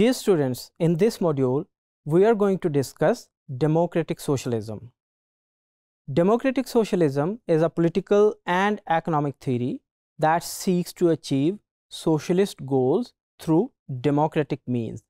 Dear students, in this module, we are going to discuss democratic socialism. Democratic socialism is a political and economic theory that seeks to achieve socialist goals through democratic means.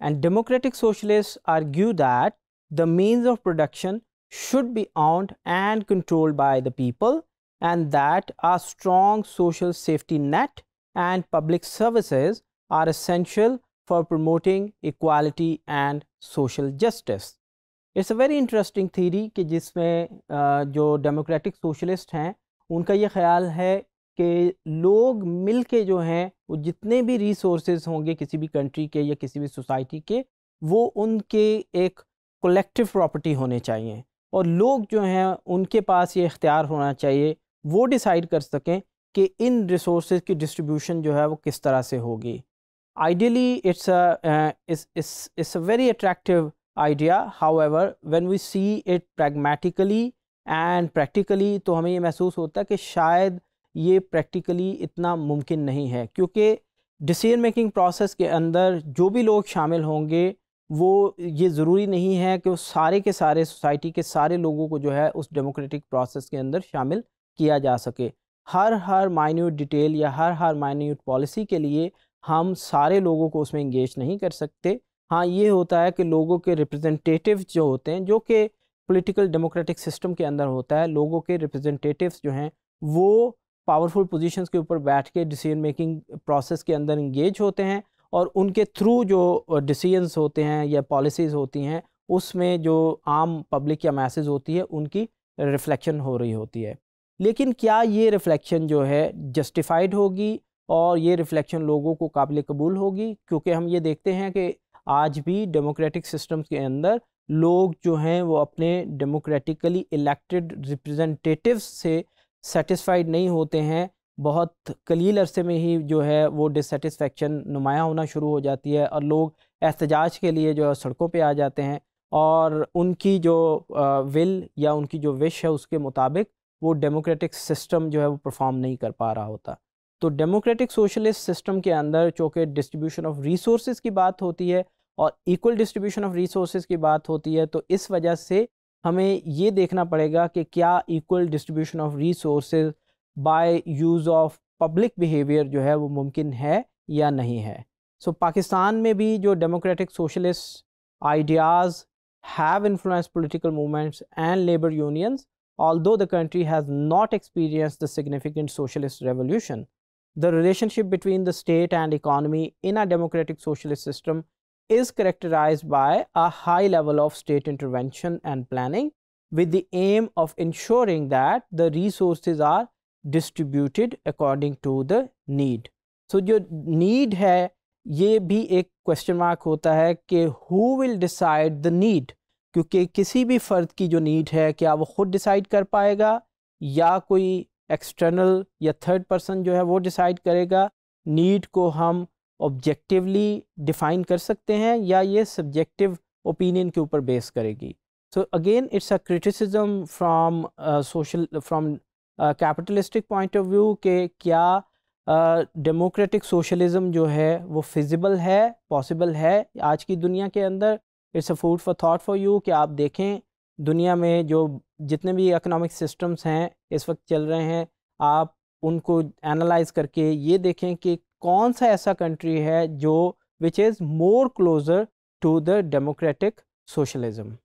And democratic socialists argue that the means of production should be owned and controlled by the people and that a strong social safety net and public services are essential for promoting equality and social justice. It's a very interesting theory कि जिसमें जो democratic socialist हैं उनका ये ख्याल है कि लोग मिल के जो हैं वो जितने भी रिसोर्स होंगे किसी भी कंट्री के या किसी भी सोसाइटी के वो उनके एक collective प्रॉपर्टी होने चाहिए और लोग जो हैं उनके पास ये इख्तियार होना चाहिए वो डिसाइड कर सकें कि इन रिसोर्स की distribution जो है वो किस तरह से होगी Ideally, it's a, uh, it's, it's, it's a very attractive idea. However, when we see it pragmatically and practically, तो हमें ये महसूस होता है कि शायद ये practically इतना मुमकिन नहीं है क्योंकि डिसीजन मेकिंग प्रोसेस के अंदर जो भी लोग शामिल होंगे वो ये ज़रूरी नहीं है कि वो सारे के सारे सोसाइटी के सारे लोगों को जो है उस डेमोक्रेटिक प्रोसेस के अंदर शामिल किया जा सके हर हर माइन्यूट डिटेल या हर हर माइन्यूट पॉलिसी के लिए हम सारे लोगों को उसमें इंगेज नहीं कर सकते हाँ ये होता है कि लोगों के रिप्रेजेंटेटिव जो होते हैं जो कि पॉलिटिकल डेमोक्रेटिक सिस्टम के अंदर होता है लोगों के रिप्रेजेंटेटिव्स जो हैं वो पावरफुल पोजीशंस के ऊपर बैठ के डिसीजन मेकिंग प्रोसेस के अंदर इंगेज होते हैं और उनके थ्रू जो डिसीजंस होते हैं या पॉलिसीज़ होती हैं उसमें जो आम पब्लिक या मैसेज होती है उनकी रिफ्लेक्शन हो रही होती है लेकिन क्या ये रिफ्लेक्शन जो है जस्टिफाइड होगी और ये रिफ्लेक्शन लोगों को काबिल कबूल होगी क्योंकि हम ये देखते हैं कि आज भी डेमोक्रेटिक सिस्टम के अंदर लोग जो हैं वो अपने डेमोक्रेटिकली इलेक्टेड रिप्रेजेंटेटिव्स से सेटिस्फाइड नहीं होते हैं बहुत कलील अरसे में ही जो है वो डिससेटिस्फेक्शन नुमाया होना शुरू हो जाती है और लोग एहतजाज के लिए जो है सड़कों पे आ जाते हैं और उनकी जो विल या उनकी जो विश है उसके मुताबिक वो डेमोक्रेटिक सिस्टम जो है वो परफॉर्म नहीं कर पा रहा होता तो डेमोक्रेटिक सोशलिस्ट सिस्टम के अंदर चूँकि डिस्ट्रीब्यूशन ऑफ रिसोर्स की बात होती है और इक्वल डिस्ट्रीब्यूशन ऑफ रिसोर्स की बात होती है तो इस वजह से हमें ये देखना पड़ेगा कि क्या equal distribution of resource by use of public behaviour जो है वो मुमकिन है या नहीं है सो so, पाकिस्तान में भी जो democratic socialist ideas have influence political movements and labour unions though the country has not experience the significant socialist revolution the relationship between the state and economy in a democratic socialist system is characterized by a high level of state intervention and planning with the aim of ensuring that the resources are distributed according to the need. So, जो need hai ye bhi ek question mark hota hai कि who will decide the need kyunki kisi bhi fard ki jo need hai kya wo khud decide kar payega ya koi external या third person जो है वो decide करेगा need को हम objectively define कर सकते हैं या ये सब्जेक्टिव ओपिनियन के ऊपर बेस करेगी so again it's a criticism from social from capitalistic point of view के क्या डेमोक्रेटिक uh, सोशलिज़म जो है वो फिजिबल है पॉसिबल है आज की दुनिया के अंदर it's a food for thought for you कि आप देखें दुनिया में जो जितने भी इकोनॉमिक सिस्टम्स हैं इस वक्त चल रहे हैं आप उनको एनालाइज करके ये देखें कि कौन सा ऐसा कंट्री है जो which is more closer to the democratic socialism